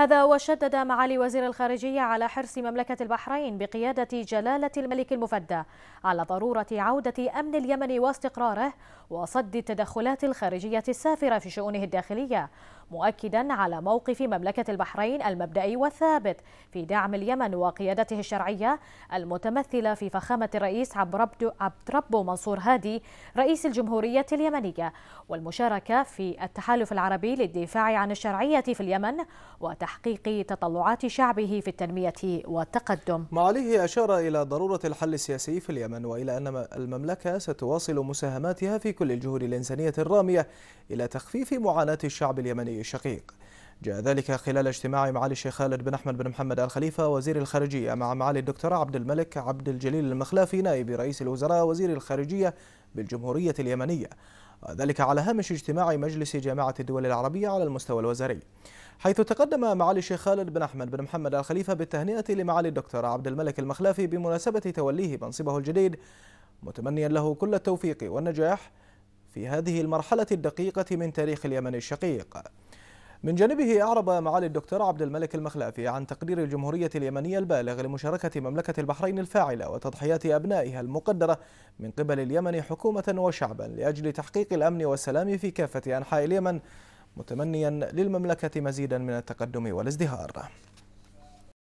هذا وشدد معالي وزير الخارجية على حرص مملكة البحرين بقيادة جلالة الملك المفدى على ضرورة عودة أمن اليمن واستقراره وصد التدخلات الخارجية السافرة في شؤونه الداخلية مؤكدا على موقف مملكة البحرين المبدئي والثابت في دعم اليمن وقيادته الشرعية المتمثلة في فخامة الرئيس عبد ربو منصور هادي رئيس الجمهورية اليمنية والمشاركة في التحالف العربي للدفاع عن الشرعية في اليمن وتحالف تحقيق تطلعات شعبه في التنمية والتقدم معاليه أشار إلى ضرورة الحل السياسي في اليمن وإلى أن المملكة ستواصل مساهماتها في كل الجهود الإنسانية الرامية إلى تخفيف معاناة الشعب اليمني الشقيق جاء ذلك خلال اجتماع معالي الشيخ خالد بن أحمد بن محمد آل خليفة وزير الخارجية مع معالي الدكتور عبد الملك عبد الجليل المخلافي نائب رئيس الوزراء وزير الخارجية بالجمهورية اليمنية وذلك على هامش اجتماع مجلس جامعة الدول العربية على المستوى الوزاري حيث تقدم معالي الشيخ خالد بن أحمد بن محمد الخليفة بالتهنئة لمعالي الدكتور عبد الملك المخلافي بمناسبة توليه منصبه الجديد متمنيا له كل التوفيق والنجاح في هذه المرحلة الدقيقة من تاريخ اليمن الشقيق من جانبه أعرب معالي الدكتور عبد الملك المخلافي عن تقدير الجمهورية اليمنية البالغ لمشاركة مملكة البحرين الفاعلة وتضحيات أبنائها المقدرة من قبل اليمن حكومة وشعبا لأجل تحقيق الأمن والسلام في كافة أنحاء اليمن متمنيا للمملكة مزيدا من التقدم والازدهار